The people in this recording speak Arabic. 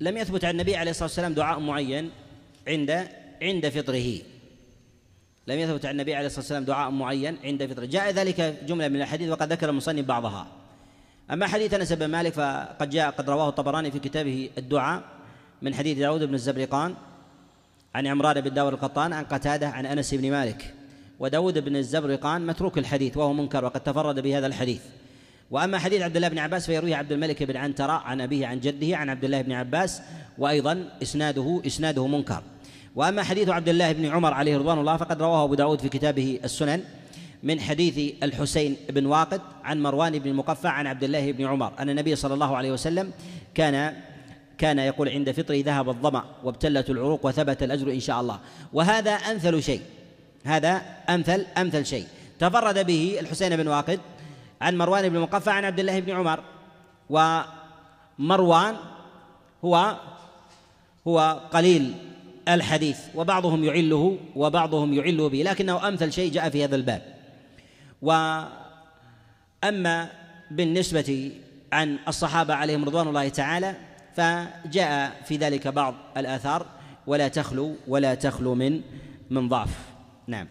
لم يثبت عن النبي عليه الصلاه والسلام دعاء معين عند عند فطره لم يثبت عن النبي عليه الصلاه والسلام دعاء معين عند فطره جاء ذلك جمله من الاحاديث وقد ذكر المصنف بعضها اما حديث انس بن مالك فقد جاء قد رواه الطبراني في كتابه الدعاء من حديث داود بن الزبرقان عن عمران بن داود القطان عن قتاده عن انس بن مالك وداود بن الزبرقان متروك الحديث وهو منكر وقد تفرد بهذا الحديث واما حديث عبد الله بن عباس فيرويه عبد الملك بن عنترة عن ابيه عن جده عن عبد الله بن عباس وايضا اسناده اسناده منكر واما حديث عبد الله بن عمر عليه رضوان الله فقد رواه ابو داود في كتابه السنن من حديث الحسين بن واقد عن مروان بن المقفع عن عبد الله بن عمر ان النبي صلى الله عليه وسلم كان كان يقول عند فطره ذهب الظما وابتلت العروق وثبت الاجر ان شاء الله وهذا امثل شيء هذا امثل امثل شيء تفرد به الحسين بن واقد عن مروان بن مقفع عن عبد الله بن عمر ومروان هو هو قليل الحديث وبعضهم يعله وبعضهم يعله به لكنه أمثل شيء جاء في هذا الباب وأما بالنسبة عن الصحابة عليهم رضوان الله تعالى فجاء في ذلك بعض الآثار ولا تخلو ولا تخلو من من ضعف نعم